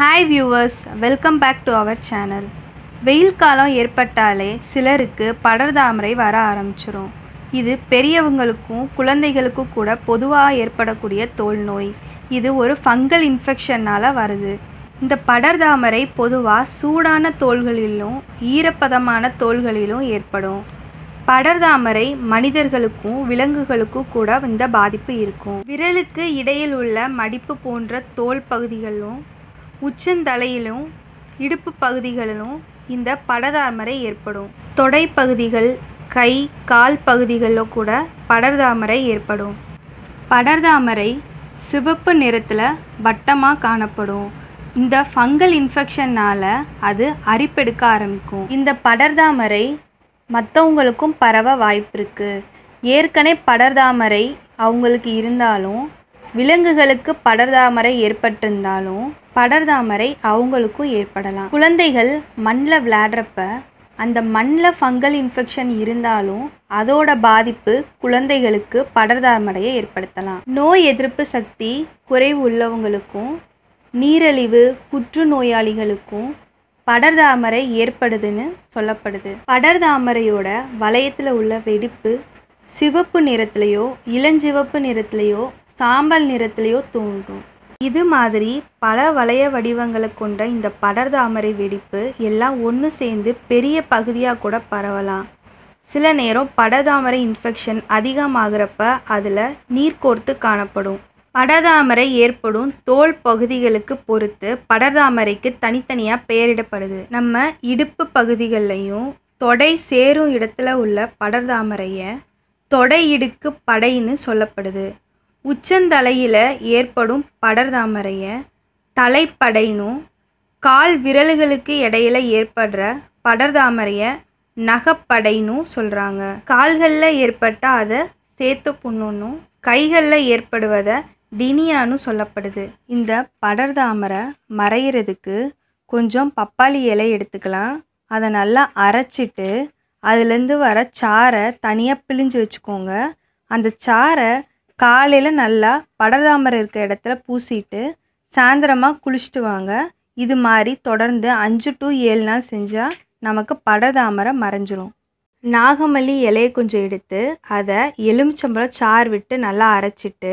hi viewers welcome back to our channel வெயில் காலம் ஏற்பட்டாலே சிலருக்கு படர்தாமரை வர ஆரம்பிச்சிடும் இது பெரியவங்களுக்கும் குழந்தைகளுக்கும் கூட பொதுவாக ஏற்படக்கூடிய தோல் நோய் இது ஒரு ஃபங்கல் இன்ஃபெக்ஷனால் வருது இந்த படர்தாமரை பொதுவாக சூடான தோள்களிலும் ஈரப்பதமான தோள்களிலும் ஏற்படும் படர்தாமரை மனிதர்களுக்கும் விலங்குகளுக்கும் கூட இந்த பாதிப்பு இருக்கும் விரலுக்கு இடையில் உள்ள மடிப்பு போன்ற தோல் பகுதிகளும் உச்சந்தலையிலும் இடுப்பு பகுதிகளிலும் இந்த படதாமரை ஏற்படும் தொடை பகுதிகள் கை கால் பகுதிகளில் கூட படர்தாமரை ஏற்படும் படர்தாமரை சிவப்பு நிறத்தில் வட்டமாக காணப்படும் இந்த ஃபங்கல் இன்ஃபெக்ஷன்னால் அது அரிப்பெடுக்க ஆரம்பிக்கும் இந்த படர்தாமரை மற்றவங்களுக்கும் பரவ வாய்ப்பு இருக்குது ஏற்கனவே படர்தாமரை அவங்களுக்கு இருந்தாலும் விலங்குகளுக்கு படர்தாமரை ஏற்பட்டிருந்தாலும் படர்தாமரை அவங்களுக்கும் ஏற்படலாம் குழந்தைகள் மண்ணில் விளையாடுறப்ப அந்த மண்ணில் ஃபங்கல் இன்ஃபெக்ஷன் இருந்தாலும் அதோட பாதிப்பு குழந்தைகளுக்கு படர்தாமரையை ஏற்படுத்தலாம் நோய் எதிர்ப்பு சக்தி குறைவு உள்ளவங்களுக்கும் நீரழிவு புற்றுநோயாளிகளுக்கும் படர்தாமரை ஏற்படுதுன்னு சொல்லப்படுது படர்தாமரையோட வளையத்தில் உள்ள வெடிப்பு சிவப்பு நிறத்துலையோ இளஞ்சிவப்பு நிறத்துலையோ சாம்பல் நிறத்திலேயோ தோன்றும் இது மாதிரி பல வளைய வடிவங்களை கொண்ட இந்த படர்தாமரை வெடிப்பு எல்லாம் ஒன்று சேர்ந்து பெரிய பகுதியாக கூட பரவலாம் சில நேரம் படதாமரை இன்ஃபெக்ஷன் அதிகமாகிறப்ப அதில் நீர்கோர்த்து காணப்படும் படதாமரை ஏற்படும் தோல் பகுதிகளுக்கு பொறுத்து படர்தாமரைக்கு தனித்தனியாக பெயரிடப்படுது நம்ம இடுப்பு பகுதிகள்லையும் தொடை சேரும் இடத்துல உள்ள படர்தாமரையை தொடை இடுக்கு படைன்னு சொல்லப்படுது உச்சந்தலையில் ஏற்படும் படர்தாமரையை தலைப்படைனும் கால் விரல்களுக்கு இடையில ஏற்படுற படர்தாமரைய நகப்படைனும் சொல்கிறாங்க கால்களில் ஏற்பட்டால் அதை சேர்த்து புண்ணுன்னும் கைகளில் ஏற்படுவதை டினியான்னு சொல்லப்படுது இந்த படர்தாமரை மறையிறதுக்கு கொஞ்சம் பப்பாளி இலை எடுத்துக்கலாம் அதை நல்லா அரைச்சிட்டு அதுலேருந்து வர சாரை தனியாக பிழிஞ்சு வச்சுக்கோங்க அந்த சாரை காலையில் நல்லா படர்தாமரை இருக்க இடத்துல பூசிட்டு சாயந்தரமாக குளிச்சுட்டு வாங்க இது மாதிரி தொடர்ந்து அஞ்சு டு ஏழு நாள் செஞ்சால் நமக்கு படர்தாமரை மறைஞ்சிரும் நாகமல்லி இலையை கொஞ்சம் எடுத்து அதை எலுமிச்சம்பழம் சாறு விட்டு நல்லா அரைச்சிட்டு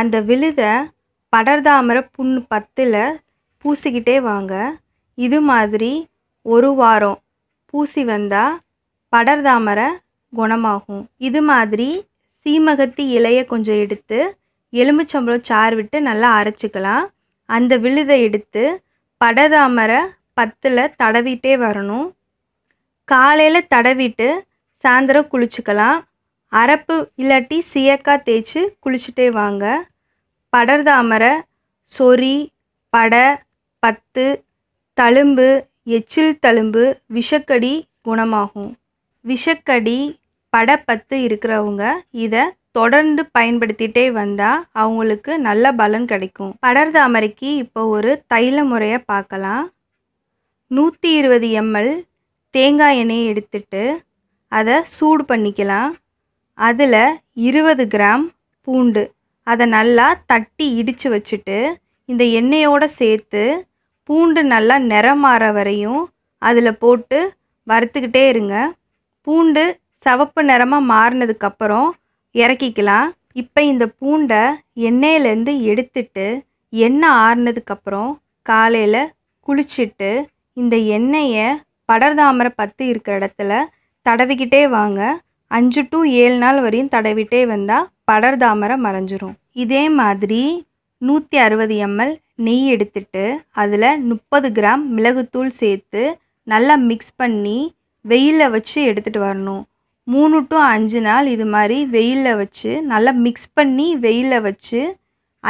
அந்த விழுதை படர்தாமரை புண்ணு பத்தில் பூசிக்கிட்டே வாங்க இது மாதிரி ஒரு வாரம் பூசி வந்தால் படர்தாமரை குணமாகும் இது மாதிரி சீமகத்தி இலையை கொஞ்சம் எடுத்து எலுமிச்சம்பழம் சாறு விட்டு நல்லா அரைச்சிக்கலாம் அந்த விழுதை எடுத்து படதாமரை பத்தில் தடவிட்டே வரணும் காலையில் தடவிட்டு சாயந்தரம் குளிச்சுக்கலாம் அரப்பு இல்லாட்டி சீயக்காய் தேய்ச்சி குளிச்சுட்டே வாங்க படர்தாமரை சொறி படை பத்து தழும்பு எச்சில் தழும்பு விஷக்கடி குணமாகும் விஷக்கடி படப்பத்து இருக்கிறவங்க இதை தொடர்ந்து பயன்படுத்திகிட்டே வந்தால் அவங்களுக்கு நல்ல பலன் கிடைக்கும் தாமரைக்கு இப்போ ஒரு தைல முறையை பார்க்கலாம் நூற்றி இருபது எம்எல் தேங்காய் எண்ணெயை எடுத்துட்டு அதை சூடு பண்ணிக்கலாம் அதில் இருபது கிராம் பூண்டு அதை நல்லா தட்டி இடித்து வச்சுட்டு இந்த எண்ணெயோடு சேர்த்து பூண்டு நல்லா நிறமாற வரையும் அதில் போட்டு வறுத்துக்கிட்டே இருங்க பூண்டு சிவப்பு நிறமாக மாறினதுக்கப்புறம் இறக்கிக்கலாம் இப்போ இந்த பூண்டை எண்ணெயிலேருந்து எடுத்துட்டு எண்ணெய் ஆறுனதுக்கப்புறம் காலையில் குளிச்சுட்டு இந்த எண்ணெயை படர்தாமரை பத்து இருக்கிற இடத்துல தடவிக்கிட்டே வாங்க அஞ்சு டு ஏழு நாள் வரையும் தடவிட்டே வந்தால் படர்தாமரை மறைஞ்சிரும் இதே மாதிரி நூற்றி அறுபது எம்எல் நெய் எடுத்துட்டு அதில் முப்பது கிராம் மிளகுத்தூள் சேர்த்து நல்லா மிக்ஸ் பண்ணி வெயிலில் வச்சு எடுத்துகிட்டு வரணும் மூணு டு அஞ்சு நாள் இது மாதிரி வெயிலில் வச்சு நல்லா மிக்ஸ் பண்ணி வெயிலில் வச்சு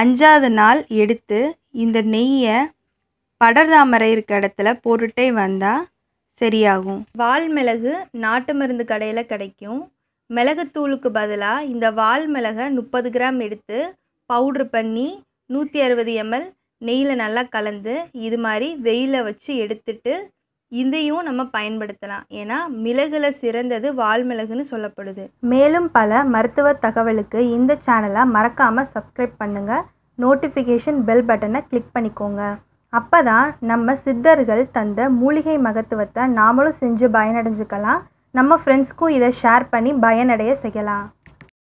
அஞ்சாவது நாள் எடுத்து இந்த நெய்யை படர்தாமரை இருக்க இடத்துல போட்டுகிட்டே வந்தால் சரியாகும் வால் மிளகு நாட்டு மருந்து கடையில் கிடைக்கும் மிளகுத்தூளுக்கு பதிலாக இந்த வால் மிளகை முப்பது கிராம் எடுத்து பவுட்ரு பண்ணி நூற்றி அறுபது எம்எல் நெய்யில் நல்லா கலந்து இது மாதிரி வெயிலில் வச்சு எடுத்துட்டு இதையும் நம்ம பயன்படுத்தலாம் ஏன்னா மிளகுல சிறந்தது வால்மிளகுன்னு சொல்லப்படுது மேலும் பல மருத்துவ தகவலுக்கு இந்த சேனலை மறக்காமல் சப்ஸ்கிரைப் பண்ணுங்கள் நோட்டிஃபிகேஷன் பெல் பட்டனை கிளிக் பண்ணிக்கோங்க அப்போ தான் நம்ம சித்தர்கள் தந்த மூலிகை மகத்துவத்தை நாமளும் செஞ்சு பயனடைஞ்சுக்கலாம் நம்ம ஃப்ரெண்ட்ஸ்க்கும் இதை ஷேர் பண்ணி பயனடைய செய்யலாம்